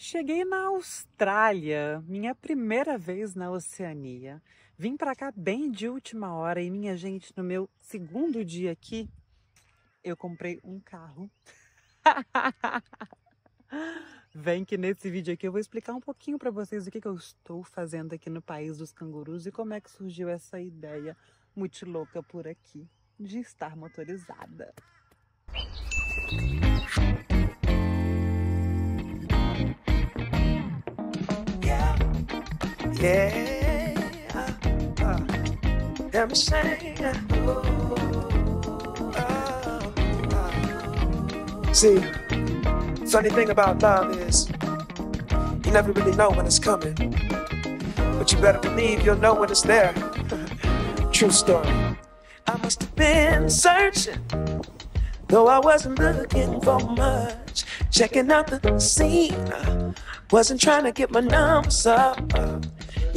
Cheguei na Austrália, minha primeira vez na Oceania. Vim para cá bem de última hora e minha gente, no meu segundo dia aqui, eu comprei um carro. Vem que nesse vídeo aqui eu vou explicar um pouquinho para vocês o que, que eu estou fazendo aqui no país dos cangurus e como é que surgiu essa ideia muito louca por aqui de estar motorizada. Música Yeah, let me oh, oh, oh, See, funny thing about love is you never really know when it's coming, but you better believe you'll know when it's there. True story. I must have been searching, though I wasn't looking for much. Checking out the scene, wasn't trying to get my numbers up.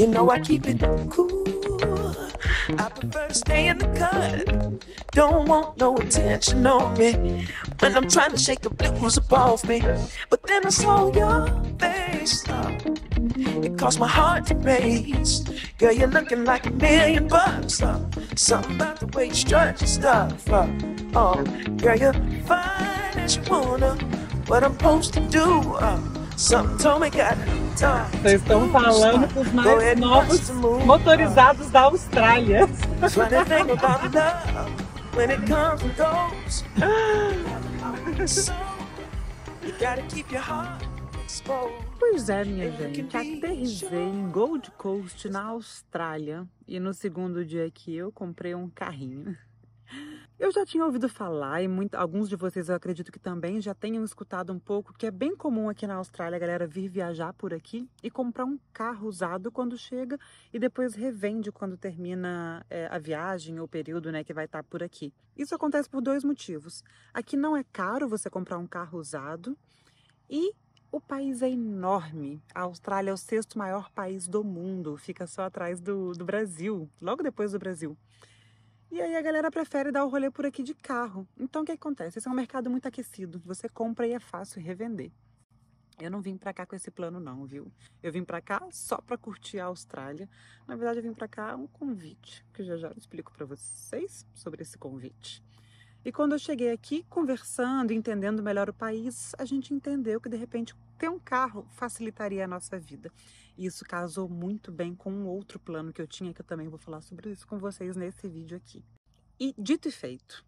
You know I keep it cool. I prefer to stay in the cut. Don't want no attention on me when I'm trying to shake the blues up off me. But then I saw your face up. It caused my heart to race. Girl, you're looking like a million bucks. Uh. Something about the way you strut your stuff. Oh, girl, you're fine as you wanna. What I'm supposed to do? Uh, something told me got Vocês estão tipo, falando dos tipo, mais novos motorizados da Austrália. Pois é, minha gente, aterrisei em Gold Coast, na Austrália, e no segundo dia aqui eu comprei um carrinho. Eu já tinha ouvido falar, e muito, alguns de vocês eu acredito que também já tenham escutado um pouco, que é bem comum aqui na Austrália a galera vir viajar por aqui e comprar um carro usado quando chega e depois revende quando termina é, a viagem ou o período né, que vai estar tá por aqui. Isso acontece por dois motivos. Aqui não é caro você comprar um carro usado e o país é enorme. A Austrália é o sexto maior país do mundo, fica só atrás do, do Brasil, logo depois do Brasil. E aí a galera prefere dar o rolê por aqui de carro. Então o que acontece? Esse é um mercado muito aquecido. Você compra e é fácil revender. Eu não vim para cá com esse plano não, viu? Eu vim para cá só para curtir a Austrália. Na verdade, eu vim para cá um convite, que já já explico para vocês sobre esse convite. E quando eu cheguei aqui, conversando, entendendo melhor o país, a gente entendeu que de repente ter um carro facilitaria a nossa vida. E isso casou muito bem com um outro plano que eu tinha, que eu também vou falar sobre isso com vocês nesse vídeo aqui. E dito e feito,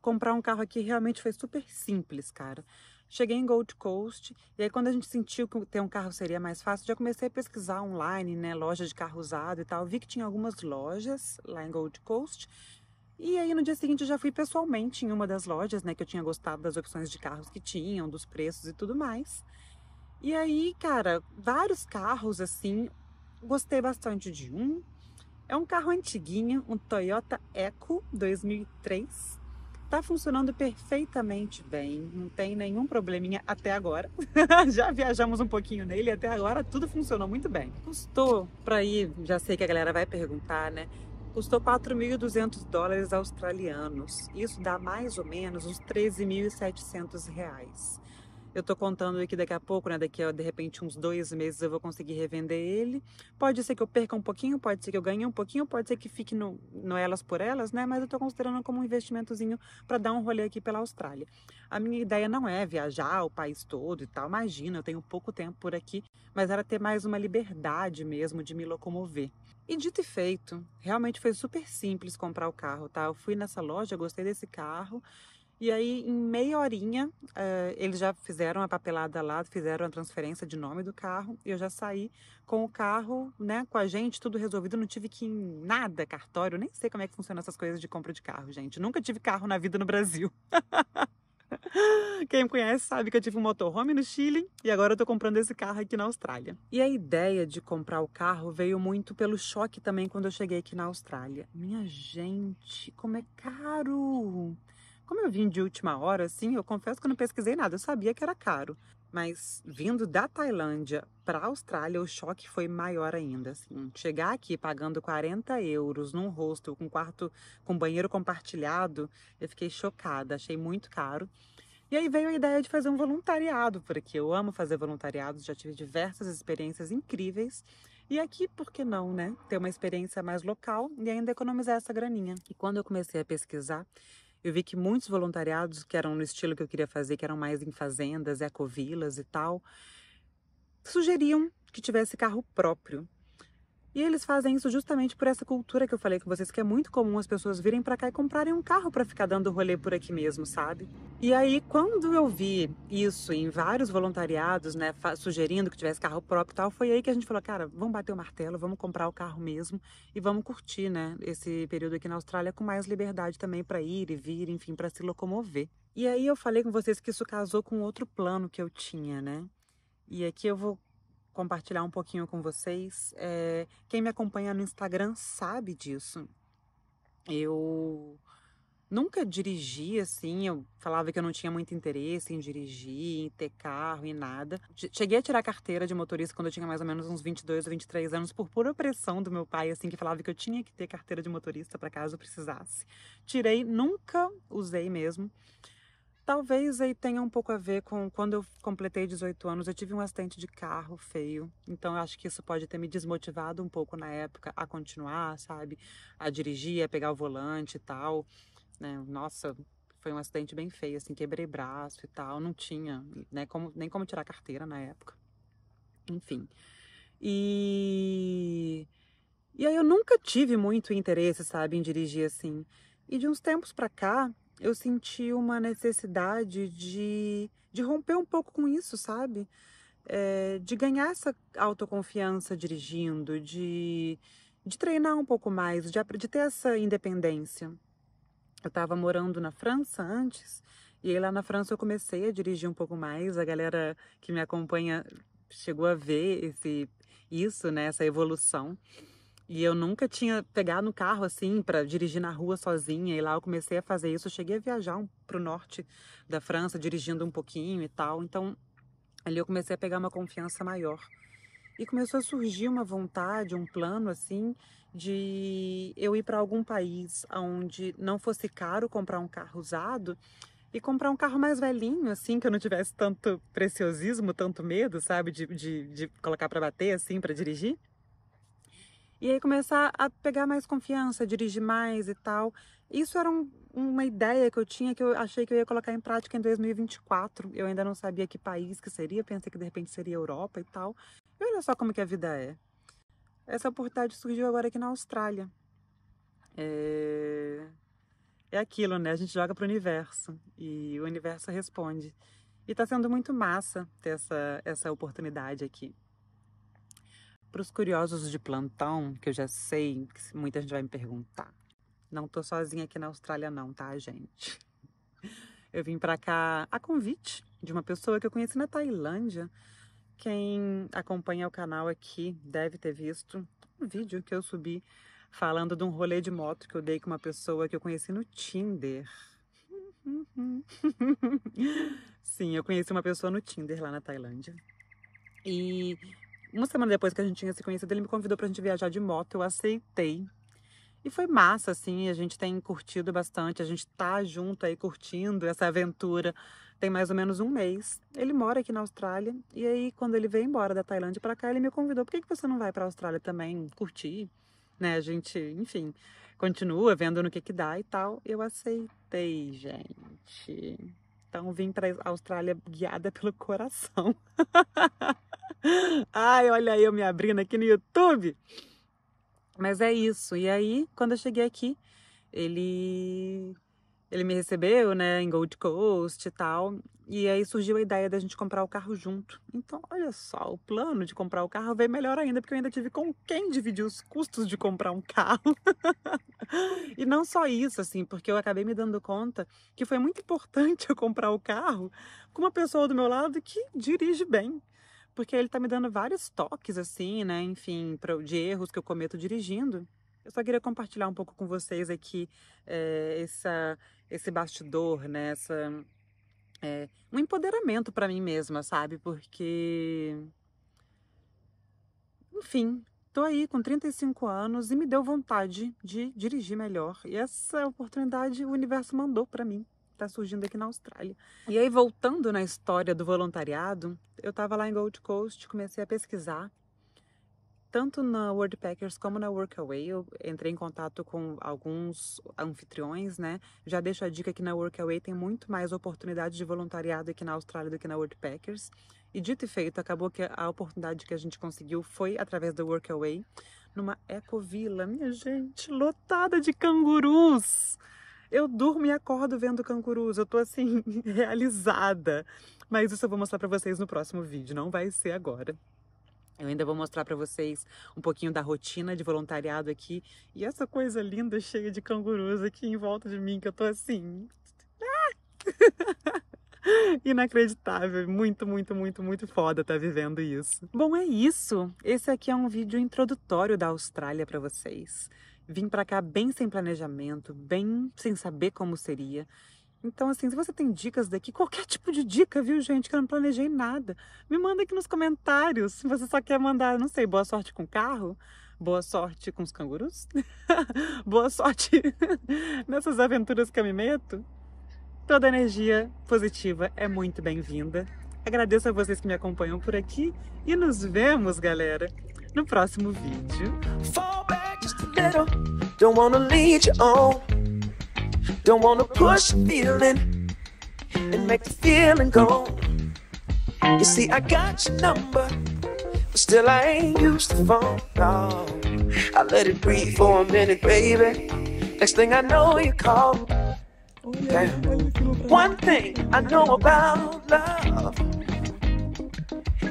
comprar um carro aqui realmente foi super simples, cara. Cheguei em Gold Coast e aí quando a gente sentiu que ter um carro seria mais fácil, já comecei a pesquisar online, né, loja de carro usado e tal. Vi que tinha algumas lojas lá em Gold Coast e aí no dia seguinte eu já fui pessoalmente em uma das lojas, né, que eu tinha gostado das opções de carros que tinham, dos preços e tudo mais. E aí, cara, vários carros assim, gostei bastante de um. É um carro antiguinho, um Toyota Eco 2003. Tá funcionando perfeitamente bem, não tem nenhum probleminha até agora. já viajamos um pouquinho nele até agora tudo funcionou muito bem. Custou para ir, já sei que a galera vai perguntar, né? custou 4.200 dólares australianos. Isso dá mais ou menos uns 13.700 reais. Eu tô contando aqui que daqui a pouco, né, daqui a de repente uns dois meses eu vou conseguir revender ele. Pode ser que eu perca um pouquinho, pode ser que eu ganhe um pouquinho, pode ser que fique no, no elas por elas, né? Mas eu tô considerando como um investimentozinho para dar um rolê aqui pela Austrália. A minha ideia não é viajar o país todo e tal, imagina, eu tenho pouco tempo por aqui, mas era ter mais uma liberdade mesmo de me locomover. E dito e feito, realmente foi super simples comprar o carro, tá? Eu fui nessa loja, gostei desse carro e aí, em meia horinha, uh, eles já fizeram a papelada lá, fizeram a transferência de nome do carro. Eu já saí com o carro, né, com a gente, tudo resolvido. Não tive que ir em nada cartório, nem sei como é que funciona essas coisas de compra de carro, gente. Nunca tive carro na vida no Brasil. Quem me conhece sabe que eu tive um motorhome no Chile e agora eu tô comprando esse carro aqui na Austrália. E a ideia de comprar o carro veio muito pelo choque também quando eu cheguei aqui na Austrália. Minha gente, como é caro! Como eu vim de última hora, assim, eu confesso que eu não pesquisei nada, eu sabia que era caro. Mas vindo da Tailândia para a Austrália, o choque foi maior ainda. Assim. Chegar aqui pagando 40 euros num hostel com quarto com banheiro compartilhado, eu fiquei chocada, achei muito caro. E aí veio a ideia de fazer um voluntariado, porque eu amo fazer voluntariado. já tive diversas experiências incríveis. E aqui, por que não, né? Ter uma experiência mais local e ainda economizar essa graninha. E quando eu comecei a pesquisar, eu vi que muitos voluntariados que eram no estilo que eu queria fazer, que eram mais em fazendas, ecovilas e tal, sugeriam que tivesse carro próprio. E eles fazem isso justamente por essa cultura que eu falei com vocês, que é muito comum as pessoas virem para cá e comprarem um carro para ficar dando rolê por aqui mesmo, sabe? E aí, quando eu vi isso em vários voluntariados, né, sugerindo que tivesse carro próprio e tal, foi aí que a gente falou, cara, vamos bater o martelo, vamos comprar o carro mesmo e vamos curtir, né, esse período aqui na Austrália com mais liberdade também para ir e vir, enfim, para se locomover. E aí eu falei com vocês que isso casou com outro plano que eu tinha, né? E aqui eu vou compartilhar um pouquinho com vocês. É, quem me acompanha no Instagram sabe disso. Eu nunca dirigi assim, eu falava que eu não tinha muito interesse em dirigir, em ter carro e nada. Cheguei a tirar carteira de motorista quando eu tinha mais ou menos uns 22 ou 23 anos por pura pressão do meu pai assim que falava que eu tinha que ter carteira de motorista para caso precisasse. Tirei, nunca usei mesmo talvez aí tenha um pouco a ver com quando eu completei 18 anos, eu tive um acidente de carro feio. Então acho que isso pode ter me desmotivado um pouco na época a continuar, sabe? A dirigir, a pegar o volante e tal. Né? Nossa, foi um acidente bem feio, assim, quebrei braço e tal, não tinha, né, como, nem como tirar carteira na época. Enfim. E e aí eu nunca tive muito interesse, sabe, em dirigir assim. E de uns tempos para cá, eu senti uma necessidade de, de romper um pouco com isso, sabe? É, de ganhar essa autoconfiança dirigindo, de, de treinar um pouco mais, de, de ter essa independência. Eu estava morando na França antes, e aí lá na França eu comecei a dirigir um pouco mais. A galera que me acompanha chegou a ver esse, isso, né, essa evolução. E eu nunca tinha pegado no carro assim para dirigir na rua sozinha. E lá eu comecei a fazer isso. Eu cheguei a viajar um, para o norte da França, dirigindo um pouquinho e tal. Então ali eu comecei a pegar uma confiança maior. E começou a surgir uma vontade, um plano assim, de eu ir para algum país onde não fosse caro comprar um carro usado e comprar um carro mais velhinho, assim, que eu não tivesse tanto preciosismo, tanto medo, sabe, de, de, de colocar para bater, assim, para dirigir. E aí começar a pegar mais confiança, dirigir mais e tal. Isso era um, uma ideia que eu tinha que eu achei que eu ia colocar em prática em 2024. Eu ainda não sabia que país que seria, pensei que de repente seria Europa e tal. E olha só como que a vida é. Essa oportunidade surgiu agora aqui na Austrália. É, é aquilo, né? A gente joga para o universo e o universo responde. E está sendo muito massa ter essa, essa oportunidade aqui. Para os curiosos de plantão, que eu já sei que muita gente vai me perguntar, não tô sozinha aqui na Austrália não, tá, gente? Eu vim para cá a convite de uma pessoa que eu conheci na Tailândia. Quem acompanha o canal aqui deve ter visto um vídeo que eu subi falando de um rolê de moto que eu dei com uma pessoa que eu conheci no Tinder. Sim, eu conheci uma pessoa no Tinder lá na Tailândia. E uma semana depois que a gente tinha se conhecido, ele me convidou pra gente viajar de moto, eu aceitei. E foi massa, assim, a gente tem curtido bastante, a gente tá junto aí curtindo essa aventura. Tem mais ou menos um mês. Ele mora aqui na Austrália e aí quando ele veio embora da Tailândia para cá, ele me convidou, por que, que você não vai para a Austrália também curtir? Né, a gente, enfim, continua vendo no que que dá e tal. Eu aceitei, gente. Então vim para a Austrália guiada pelo coração. Ai, olha eu me abrindo aqui no YouTube. Mas é isso. E aí, quando eu cheguei aqui, ele ele me recebeu, né, em Gold Coast e tal. E aí surgiu a ideia da gente comprar o carro junto. Então, olha só, o plano de comprar o carro veio melhor ainda, porque eu ainda tive com quem dividir os custos de comprar um carro. e não só isso, assim, porque eu acabei me dando conta que foi muito importante eu comprar o carro com uma pessoa do meu lado que dirige bem porque ele tá me dando vários toques, assim, né? Enfim, de erros que eu cometo dirigindo. Eu só queria compartilhar um pouco com vocês aqui é, essa, esse bastidor, né? Essa, é, um empoderamento para mim mesma, sabe? Porque. Enfim, tô aí com 35 anos e me deu vontade de dirigir melhor. E essa oportunidade o universo mandou para mim. Tá surgindo aqui na Austrália. E aí, voltando na história do voluntariado, eu tava lá em Gold Coast, comecei a pesquisar tanto na Worldpackers como na Workaway, eu entrei em contato com alguns anfitriões, né? Já deixo a dica que na Workaway tem muito mais oportunidade de voluntariado aqui na Austrália do que na Worldpackers. E dito e feito, acabou que a oportunidade que a gente conseguiu foi através da Workaway, numa ecovila, minha gente, lotada de cangurus. Eu durmo e acordo vendo cangurus, eu tô assim, realizada. Mas isso eu vou mostrar pra vocês no próximo vídeo, não vai ser agora. Eu ainda vou mostrar para vocês um pouquinho da rotina de voluntariado aqui e essa coisa linda cheia de cangurus aqui em volta de mim que eu tô assim. Inacreditável, muito, muito, muito, muito foda estar tá vivendo isso. Bom, é isso. Esse aqui é um vídeo introdutório da Austrália para vocês. Vim para cá bem sem planejamento, bem sem saber como seria então, assim, se você tem dicas daqui, qualquer tipo de dica, viu, gente, que eu não planejei nada, me manda aqui nos comentários. Se você só quer mandar, não sei, boa sorte com o carro, boa sorte com os cangurus, boa sorte nessas aventuras que eu me meto. Toda energia positiva é muito bem-vinda. Agradeço a vocês que me acompanham por aqui e nos vemos, galera, no próximo vídeo. Don't wanna push the feeling and make the feeling go. You see, I got your number, but still I ain't used to phone. No. I let it breathe for a minute, baby. Next thing I know, you call. Damn. One thing I know about love,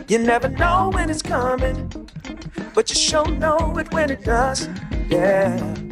you never know when it's coming, but you sure know it when it does. Yeah.